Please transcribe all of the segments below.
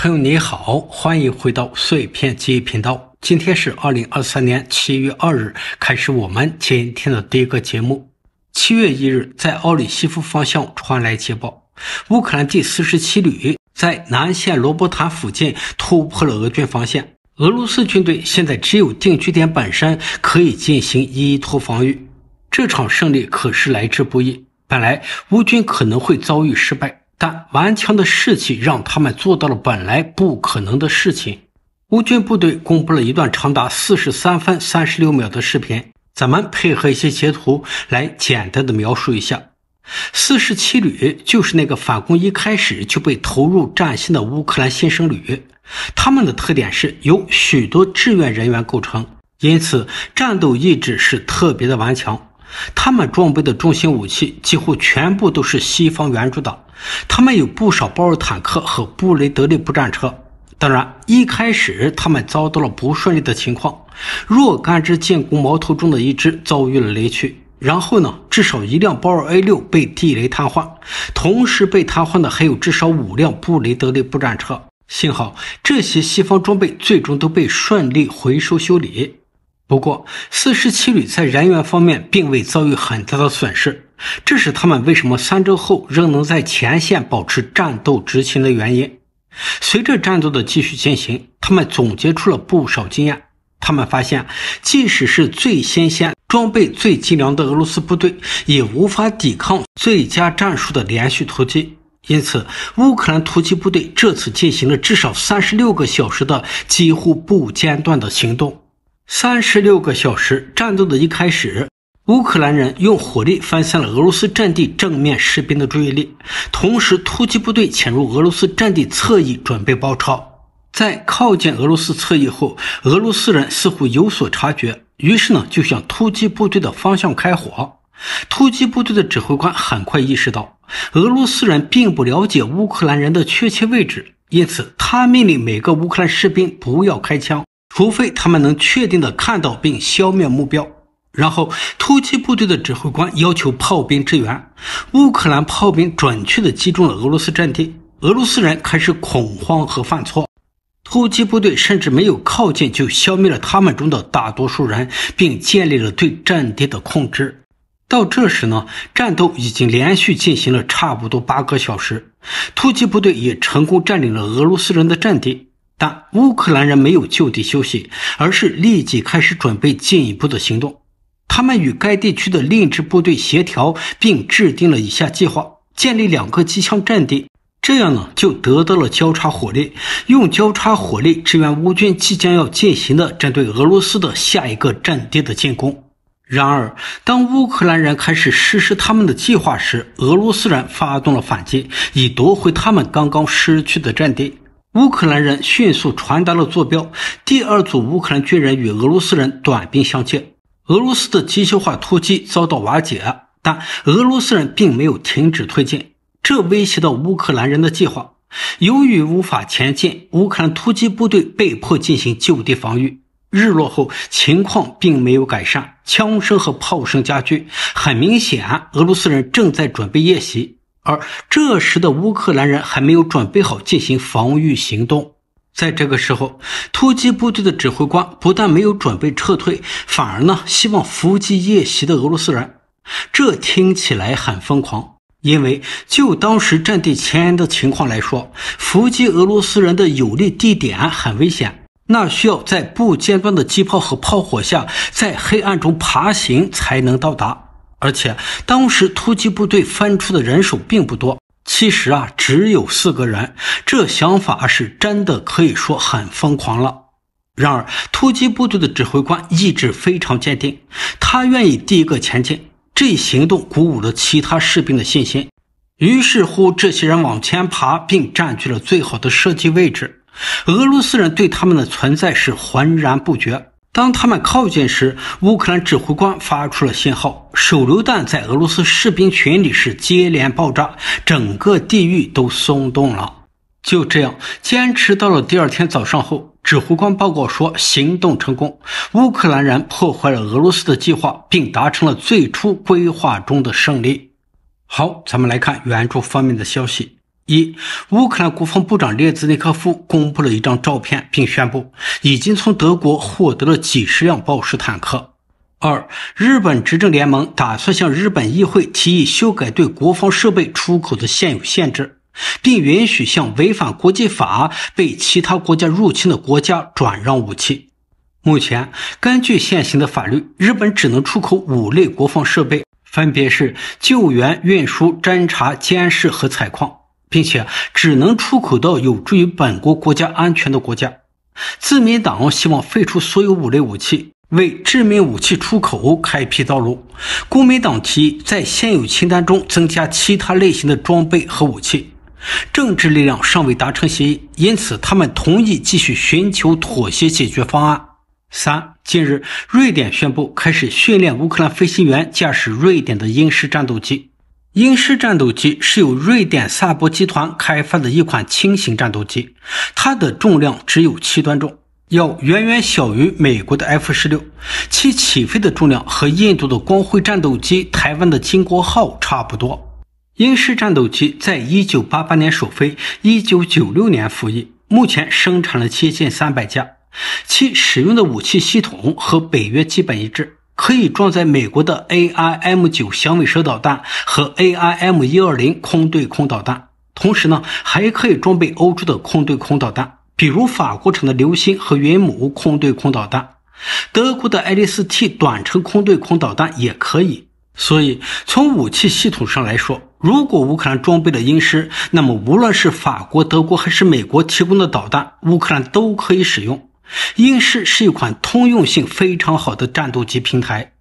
朋友你好，欢迎回到碎片记忆频道。今天是二零二三年七月二日，开始我们今天的第一个节目。七月一日，在奥里西夫方向传来捷报，乌克兰第四十七旅在南线罗伯坦附近突破了俄军防线。俄罗斯军队现在只有定居点本身可以进行依托防御。这场胜利可是来之不易，本来乌军可能会遭遇失败。但顽强的士气让他们做到了本来不可能的事情。乌军部队公布了一段长达四十三分三十六秒的视频，咱们配合一些截图来简单的描述一下。四十七旅就是那个反攻一开始就被投入战线的乌克兰新生旅，他们的特点是由许多志愿人员构成，因此战斗意志是特别的顽强。他们装备的重型武器几乎全部都是西方援助的，他们有不少豹二坦克和布雷德利步战车。当然，一开始他们遭到了不顺利的情况，若干支进攻矛头中的一支遭遇了雷区，然后呢，至少一辆豹二 A 六被地雷瘫痪，同时被瘫痪的还有至少五辆布雷德利步战车。幸好这些西方装备最终都被顺利回收修理。不过，四十七旅在人员方面并未遭遇很大的损失，这是他们为什么三周后仍能在前线保持战斗执勤的原因。随着战斗的继续进行，他们总结出了不少经验。他们发现，即使是最新鲜、装备最精良的俄罗斯部队，也无法抵抗最佳战术的连续突击。因此，乌克兰突击部队这次进行了至少三十六个小时的几乎不间断的行动。三十六个小时战斗的一开始，乌克兰人用火力分散了俄罗斯阵地正面士兵的注意力，同时突击部队潜入俄罗斯阵地侧翼，准备包抄。在靠近俄罗斯侧翼后，俄罗斯人似乎有所察觉，于是呢就向突击部队的方向开火。突击部队的指挥官很快意识到，俄罗斯人并不了解乌克兰人的确切位置，因此他命令每个乌克兰士兵不要开枪。除非他们能确定的看到并消灭目标，然后突击部队的指挥官要求炮兵支援。乌克兰炮兵准确地击中了俄罗斯阵地，俄罗斯人开始恐慌和犯错。突击部队甚至没有靠近就消灭了他们中的大多数人，并建立了对阵地的控制。到这时呢，战斗已经连续进行了差不多八个小时，突击部队也成功占领了俄罗斯人的阵地。但乌克兰人没有就地休息，而是立即开始准备进一步的行动。他们与该地区的另一支部队协调，并制定了以下计划：建立两个机枪阵地，这样呢就得到了交叉火力，用交叉火力支援乌军即将要进行的针对俄罗斯的下一个阵地的进攻。然而，当乌克兰人开始实施他们的计划时，俄罗斯人发动了反击，以夺回他们刚刚失去的阵地。乌克兰人迅速传达了坐标。第二组乌克兰军人与俄罗斯人短兵相接，俄罗斯的机械化突击遭到瓦解，但俄罗斯人并没有停止推进，这威胁到乌克兰人的计划。由于无法前进，乌克兰突击部队被迫进行就地防御。日落后，情况并没有改善，枪声和炮声加剧。很明显，俄罗斯人正在准备夜袭。而这时的乌克兰人还没有准备好进行防御行动。在这个时候，突击部队的指挥官不但没有准备撤退，反而呢希望伏击夜袭的俄罗斯人。这听起来很疯狂，因为就当时战地前沿的情况来说，伏击俄罗斯人的有利地点很危险，那需要在不间断的机炮和炮火下，在黑暗中爬行才能到达。而且当时突击部队翻出的人手并不多，其实啊只有四个人。这想法是真的可以说很疯狂了。然而突击部队的指挥官意志非常坚定，他愿意第一个前进。这一行动鼓舞了其他士兵的信心。于是乎，这些人往前爬，并占据了最好的射击位置。俄罗斯人对他们的存在是浑然不觉。当他们靠近时，乌克兰指挥官发出了信号，手榴弹在俄罗斯士兵群里是接连爆炸，整个地域都松动了。就这样，坚持到了第二天早上后，指挥官报告说行动成功，乌克兰人破坏了俄罗斯的计划，并达成了最初规划中的胜利。好，咱们来看援助方面的消息。一，乌克兰国防部长列兹内科夫公布了一张照片，并宣布已经从德国获得了几十辆豹式坦克。二，日本执政联盟打算向日本议会提议修改对国防设备出口的现有限制，并允许向违反国际法被其他国家入侵的国家转让武器。目前，根据现行的法律，日本只能出口五类国防设备，分别是救援、运输、侦察、监视和采矿。并且只能出口到有助于本国国家安全的国家。自民党希望废除所有五类武器，为致命武器出口开辟道路。公民党提议在现有清单中增加其他类型的装备和武器。政治力量尚未达成协议，因此他们同意继续寻求妥协解决方案。三近日，瑞典宣布开始训练乌克兰飞行员驾驶瑞典的英式战斗机。英式战斗机是由瑞典萨博集团开发的一款轻型战斗机，它的重量只有七吨重，要远远小于美国的 F 十六，其起飞的重量和印度的光辉战斗机、台湾的金国号差不多。英式战斗机在一九八八年首飞，一九九六年服役，目前生产了接近三百架，其使用的武器系统和北约基本一致。可以装在美国的 A I M 九响尾蛇导弹和 A I M 一二零空对空导弹，同时呢还可以装备欧洲的空对空导弹，比如法国产的流星和云母空对空导弹，德国的爱丽丝 T 短程空对空导弹也可以。所以从武器系统上来说，如果乌克兰装备了鹰狮，那么无论是法国、德国还是美国提供的导弹，乌克兰都可以使用。英式是一款通用性非常好的战斗机平台。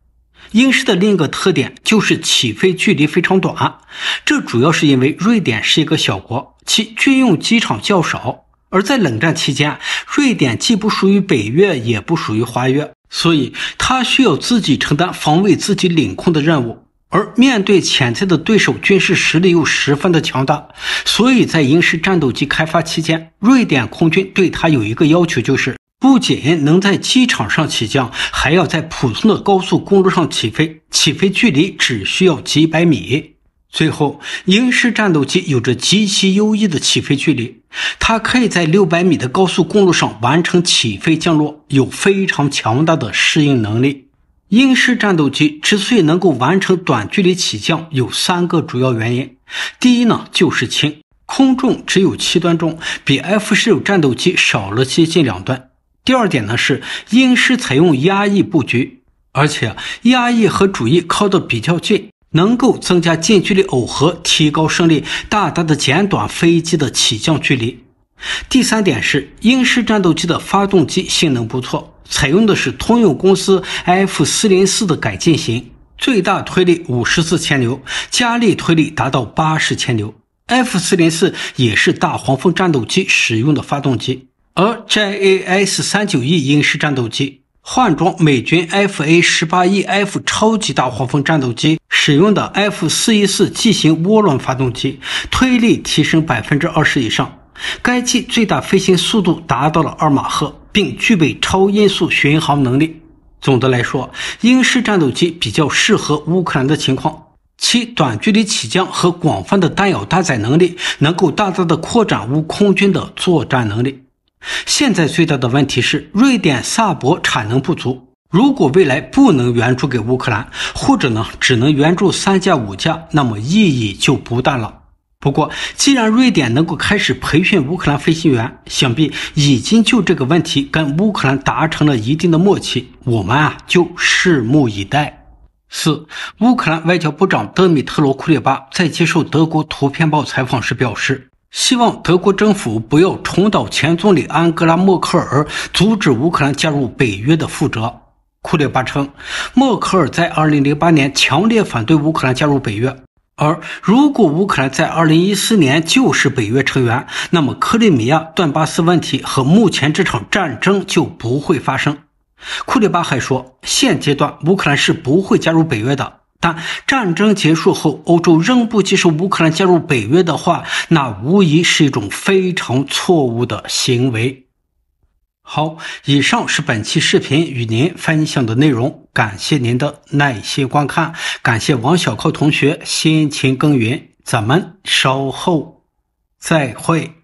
英式的另一个特点就是起飞距离非常短，这主要是因为瑞典是一个小国，其军用机场较少。而在冷战期间，瑞典既不属于北约，也不属于华约，所以它需要自己承担防卫自己领空的任务。而面对潜在的对手，军事实力又十分的强大，所以在英式战斗机开发期间，瑞典空军对它有一个要求，就是。不仅能在机场上起降，还要在普通的高速公路上起飞，起飞距离只需要几百米。最后，鹰狮战斗机有着极其优异的起飞距离，它可以在六百米的高速公路上完成起飞降落，有非常强大的适应能力。鹰狮战斗机之所以能够完成短距离起降，有三个主要原因。第一呢，就是轻，空重只有七吨重，比 F 十六战斗机少了接近两吨。第二点呢是英狮采用压抑布局，而且压抑和主翼靠得比较近，能够增加近距离耦合，提高升力，大大的减短飞机的起降距离。第三点是英式战斗机的发动机性能不错，采用的是通用公司 F 四零四的改进型，最大推力五十四千牛，加力推力达到八十千牛。F 四零四也是大黄蜂战斗机使用的发动机。而 JAS 三九 E 英式战斗机换装美军 FA 十八 EF 超级大黄蜂战斗机使用的 F 四一四 G 型涡轮发动机，推力提升百分之二十以上。该机最大飞行速度达到了二马赫，并具备超音速巡航能力。总的来说，英式战斗机比较适合乌克兰的情况，其短距离起降和广泛的弹药搭载能力，能够大大的扩展乌空军的作战能力。现在最大的问题是，瑞典萨博产能不足。如果未来不能援助给乌克兰，或者呢，只能援助三架五架，那么意义就不大了。不过，既然瑞典能够开始培训乌克兰飞行员，想必已经就这个问题跟乌克兰达成了一定的默契。我们啊，就拭目以待。四，乌克兰外交部长德米特罗·库列巴在接受德国《图片报》采访时表示。希望德国政府不要重蹈前总理安格拉·默克尔阻止乌克兰加入北约的覆辙。库列巴称，默克尔在2008年强烈反对乌克兰加入北约，而如果乌克兰在2014年就是北约成员，那么克里米亚、顿巴斯问题和目前这场战争就不会发生。库列巴还说，现阶段乌克兰是不会加入北约的。但战争结束后，欧洲仍不接受乌克兰加入北约的话，那无疑是一种非常错误的行为。好，以上是本期视频与您分享的内容，感谢您的耐心观看，感谢王小靠同学辛勤耕耘，咱们稍后再会。